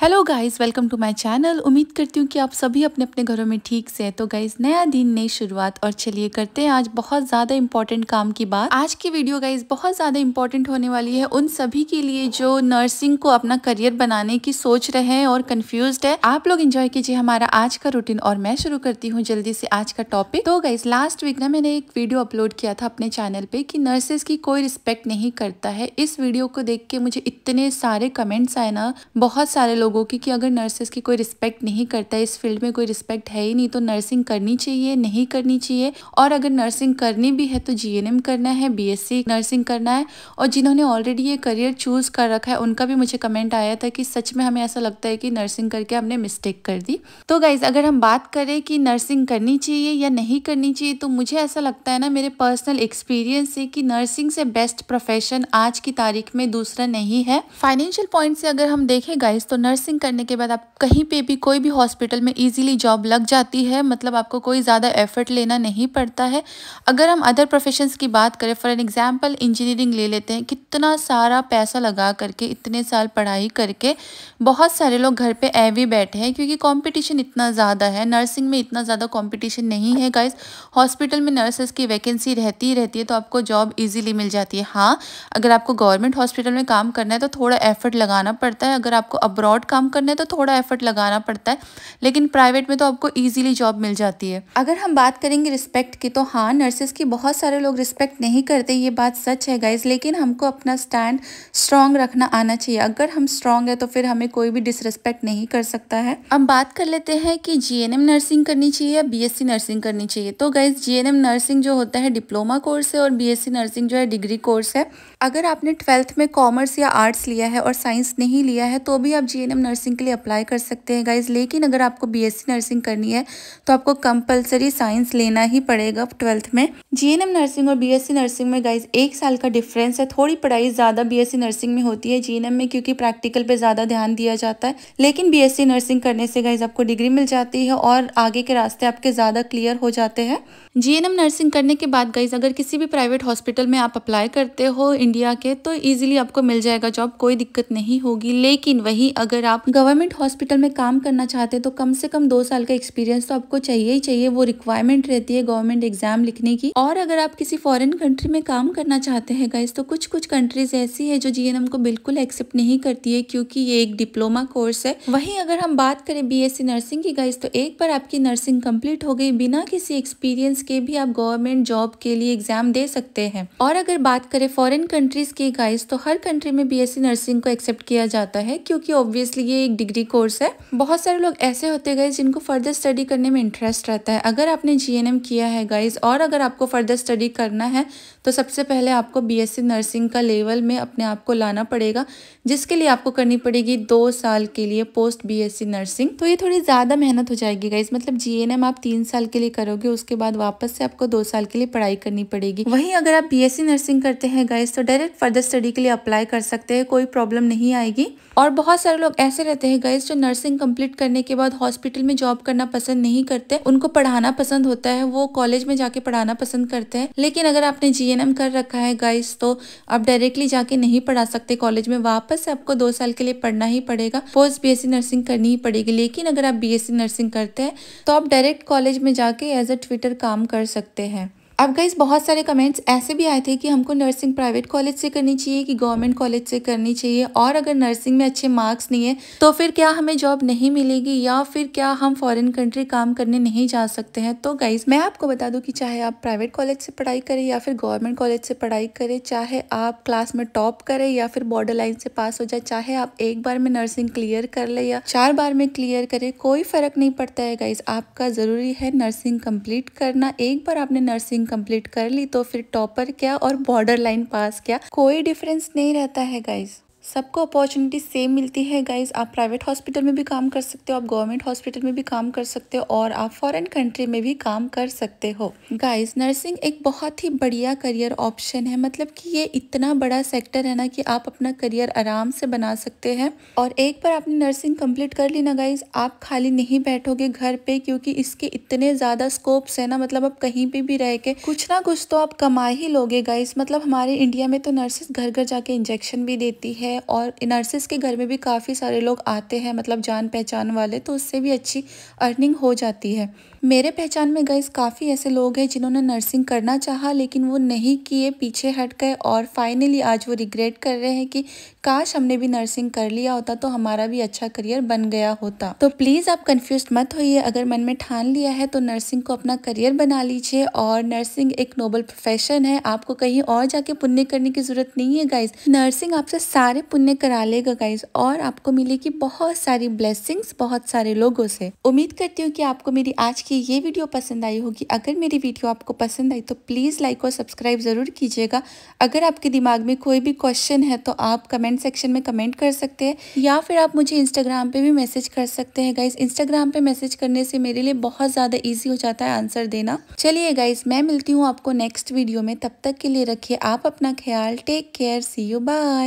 hello guys welcome to my channel उम्मीद करती हूँ कि आप सभी अपने अपने घरों में ठीक से हैं तो गाइस नया दिन नई शुरुआत और चलिए करते हैं आज बहुत ज़्यादा इम्पॉर्टेंट काम की बात आज की वीडियो गाइस बहुत ज़्यादा इम्पॉर्टेंट होने वाली है उन सभी के लिए जो नर्सिंग को अपना करियर बनाने की सोच रहे हैं और कन्फ्यूज है आप लोग इंजॉय कीजिए हमारा आज का रूटीन और मैं शुरू करती हूँ जल्दी से आज का टॉपिक तो गाइज लास्ट वीक ना मैंने एक वीडियो अपलोड किया था अपने चैनल पर कि नर्सेज की कोई रिस्पेक्ट नहीं करता है इस वीडियो को देख के मुझे इतने सारे कमेंट्स आए ना बहुत सारे लोगों की कि अगर नर्सेस की कोई रिस्पेक्ट नहीं करता है इस फील्ड में कोई रिस्पेक्ट है ही नहीं तो नर्सिंग करनी चाहिए नहीं करनी चाहिए और अगर नर्सिंग करनी भी है तो जी करना है बी नर्सिंग करना है और जिन्होंने ऑलरेडी ये करियर चूज़ कर रखा है उनका भी मुझे कमेंट आया था कि सच में हमें ऐसा लगता है कि नर्सिंग करके हमने मिस्टेक कर दी तो गाइज अगर हम बात करें कि नर्सिंग करनी चाहिए या नहीं करनी चाहिए तो मुझे ऐसा लगता है ना मेरे पर्सनल एक्सपीरियंस से कि नर्सिंग से बेस्ट प्रोफेशन आज की तारीख में दूसरा नहीं है फाइनेंशियल पॉइंट से अगर हम देखें गाइज तो नर्स नर्सिंग करने के बाद आप कहीं पे भी कोई भी हॉस्पिटल में इजीली जॉब लग जाती है मतलब आपको कोई ज़्यादा एफर्ट लेना नहीं पड़ता है अगर हम अदर प्रोफेशंस की बात करें फॉर एन एग्ज़ाम्पल इंजीनियरिंग ले लेते हैं कितना सारा पैसा लगा करके इतने साल पढ़ाई करके बहुत सारे लोग घर पर ऐ बैठे हैं क्योंकि कॉम्पिटिशन इतना ज़्यादा है नर्सिंग में इतना ज़्यादा कॉम्पिटिशन नहीं है गाइज हॉस्पिटल में नर्सेज की वैकेंसी रहती ही रहती है तो आपको जॉब ईजिली मिल जाती है हाँ अगर आपको गवर्नमेंट हॉस्पिटल में काम करना है तो थोड़ा एफर्ट लगाना पड़ता है अगर आपको अब्रॉड काम करना है तो थोड़ा एफर्ट लगाना पड़ता है लेकिन प्राइवेट में तो आपको ईजिली जॉब मिल जाती है अगर हम बात करेंगे रिस्पेक्ट की तो हाँ नर्सेज की बहुत सारे लोग रिस्पेक्ट नहीं करते ये बात सच है गाइज लेकिन हमको अपना स्टैंड स्ट्रॉन्ग रखना आना चाहिए अगर हम स्ट्रॉन्ग है तो फिर हमें कोई भी डिसरिस्पेक्ट नहीं कर सकता है अब बात कर लेते हैं कि जी नर्सिंग करनी चाहिए या बी नर्सिंग करनी चाहिए तो गाइज जी नर्सिंग जो होता है डिप्लोमा कोर्स है और बी नर्सिंग जो है डिग्री कोर्स है अगर आपने ट्वेल्थ में कॉमर्स या आर्ट्स लिया है और साइंस नहीं लिया है तो भी आप जी हम नर्सिंग के लिए अप्लाई कर सकते हैं गाइज लेकिन अगर आपको बी नर्सिंग करनी है तो आपको कंपलसरी साइंस लेना ही पड़ेगा ट्वेल्थ में जी नर्सिंग और बी नर्सिंग में गाइज एक साल का डिफरेंस है थोड़ी पढ़ाई ज़्यादा बी नर्सिंग में होती है जी में क्योंकि प्रैक्टिकल पर ज़्यादा ध्यान दिया जाता है लेकिन बी नर्सिंग करने से गाइज आपको डिग्री मिल जाती है और आगे के रास्ते आपके ज़्यादा क्लियर हो जाते हैं जी नर्सिंग करने के बाद गाइज अगर किसी भी प्राइवेट हॉस्पिटल में आप अप्लाई करते हो इंडिया के तो ईजिली आपको मिल जाएगा जॉब कोई दिक्कत नहीं होगी लेकिन वही अगर आप गवर्नमेंट हॉस्पिटल में काम करना चाहते हैं तो कम से कम दो साल का एक्सपीरियंस तो आपको चाहिए ही चाहिए वो रिक्वायरमेंट रहती है गवर्नमेंट एग्जाम लिखने की और अगर आप किसी फॉरेन कंट्री में काम करना चाहते हैं गाइस तो कुछ कुछ कंट्रीज ऐसी है जो जी को बिल्कुल एक्सेप्ट नहीं करती है क्योंकि ये एक डिप्लोमा कोर्स है वहीं अगर हम बात करें बीएससी नर्सिंग की गाइस तो एक बार आपकी नर्सिंग कम्प्लीट हो गई बिना किसी एक्सपीरियंस के भी आप गवर्नमेंट जॉब के लिए एग्जाम दे सकते हैं और अगर बात करें फॉरेन कंट्रीज की गाइस तो हर कंट्री में बीएससी नर्सिंग को एक्सेप्ट किया जाता है क्योंकि ऑब्वियसली इसलिए एक डिग्री कोर्स है बहुत सारे लोग ऐसे होते गए जिनको फर्दर स्टडी करने में इंटरेस्ट रहता है अगर आपने जी किया है गाइज और अगर आपको फर्दर स्टडी करना है तो सबसे पहले आपको बीएससी नर्सिंग का लेवल में अपने आप को लाना पड़ेगा जिसके लिए आपको करनी पड़ेगी दो साल के लिए पोस्ट बीएससी नर्सिंग तो ये थोड़ी ज़्यादा मेहनत हो जाएगी गाइज मतलब जी आप तीन साल के लिए करोगे उसके बाद वापस से आपको दो साल के लिए पढ़ाई करनी पड़ेगी वहीं अगर आप बीएससी नर्सिंग करते हैं गाइज तो डायरेक्ट फर्दर स्टडी के लिए अप्लाई कर सकते हैं कोई प्रॉब्लम नहीं आएगी और बहुत सारे लोग ऐसे रहते हैं गाइज जो नर्सिंग कंप्लीट करने के बाद हॉस्पिटल में जॉब करना पसंद नहीं करते उनको पढ़ाना पसंद होता है वो कॉलेज में जाके पढ़ाना पसंद करते हैं लेकिन अगर आपने जीएनएम कर रखा है गाइज तो आप डायरेक्टली जाके नहीं पढ़ा सकते कॉलेज में वापस आपको दो साल के लिए पढ़ना ही पड़ेगा पोस्ट बी नर्सिंग करनी ही पड़ेगी लेकिन अगर आप बी नर्सिंग करते हैं तो आप डायरेक्ट कॉलेज में जाके एज अ ट्विटर काम कर सकते हैं अब गाइज बहुत सारे कमेंट्स ऐसे भी आए थे कि हमको नर्सिंग प्राइवेट कॉलेज से करनी चाहिए कि गवर्नमेंट कॉलेज से करनी चाहिए और अगर नर्सिंग में अच्छे मार्क्स नहीं है तो फिर क्या हमें जॉब नहीं मिलेगी या फिर क्या हम फॉरेन कंट्री काम करने नहीं जा सकते हैं तो गाइज मैं आपको बता दूं कि चाहे आप प्राइवेट कॉलेज से पढ़ाई करें या फिर गवर्नमेंट कॉलेज से पढ़ाई करें चाहे आप क्लास में टॉप करें या फिर बॉर्डर लाइन से पास हो जाए चाहे आप एक बार में नर्सिंग क्लियर कर ले या चार बार में क्लियर करें कोई फर्क नहीं पड़ता है गाइज आपका ज़रूरी है नर्सिंग कम्प्लीट करना एक बार आपने नर्सिंग लाइन कंप्लीट कर ली तो फिर टॉपर क्या और बॉर्डर लाइन पास क्या कोई डिफरेंस नहीं रहता है गाइज सबको अपॉर्चुनिटी सेम मिलती है गाइज आप प्राइवेट हॉस्पिटल में भी काम कर सकते हो आप गवर्नमेंट हॉस्पिटल में भी काम कर सकते हो और आप फॉरेन कंट्री में भी काम कर सकते हो गाइज नर्सिंग एक बहुत ही बढ़िया करियर ऑप्शन है मतलब कि ये इतना बड़ा सेक्टर है ना कि आप अपना करियर आराम से बना सकते हैं और एक बार आपने नर्सिंग कम्प्लीट कर ली ना गाइज आप खाली नहीं बैठोगे घर पे क्योंकि इसके इतने ज़्यादा स्कोप्स है ना मतलब आप कहीं पे भी रह के कुछ ना कुछ तो आप कमा ही लोगे गाइज मतलब हमारे इंडिया में तो नर्सेस घर घर जाके इंजेक्शन भी देती है है और नर्सिस के घर में भी काफ़ी सारे लोग आते हैं मतलब जान पहचान वाले तो उससे भी अच्छी अर्निंग हो जाती है मेरे पहचान में गए काफ़ी ऐसे लोग हैं जिन्होंने नर्सिंग करना चाहा लेकिन वो नहीं किए पीछे हट गए और फाइनली आज वो रिग्रेट कर रहे हैं कि काश हमने भी नर्सिंग कर लिया होता तो हमारा भी अच्छा करियर बन गया होता तो प्लीज़ आप कन्फ्यूज मत होइए अगर मन में ठान लिया है तो नर्सिंग को अपना करियर बना लीजिए और नर्सिंग एक नोबल प्रोफेशन है आपको कहीं और जाके पुण्य करने की ज़रूरत नहीं है गाइज नर्सिंग आपसे सारे पुण्य करा लेगा गाइज और आपको मिलेगी बहुत सारी ब्लेसिंग्स बहुत सारे लोगों से उम्मीद करती हूँ कि आपको मेरी आज की ये वीडियो पसंद आई होगी अगर मेरी वीडियो आपको पसंद आई तो प्लीज़ लाइक और सब्सक्राइब ज़रूर कीजिएगा अगर आपके दिमाग में कोई भी क्वेश्चन है तो आप कमेंट सेक्शन में कमेंट कर सकते हैं या फिर आप मुझे इंस्टाग्राम पर भी मैसेज कर सकते हैं गाइज इंस्टाग्राम पर मैसेज करने से मेरे लिए बहुत ज़्यादा ईजी हो जाता है आंसर देना चलिए गाइज मैं मिलती हूँ आपको नेक्स्ट वीडियो में तब तक के लिए रखिए आप अपना ख्याल take care see you bye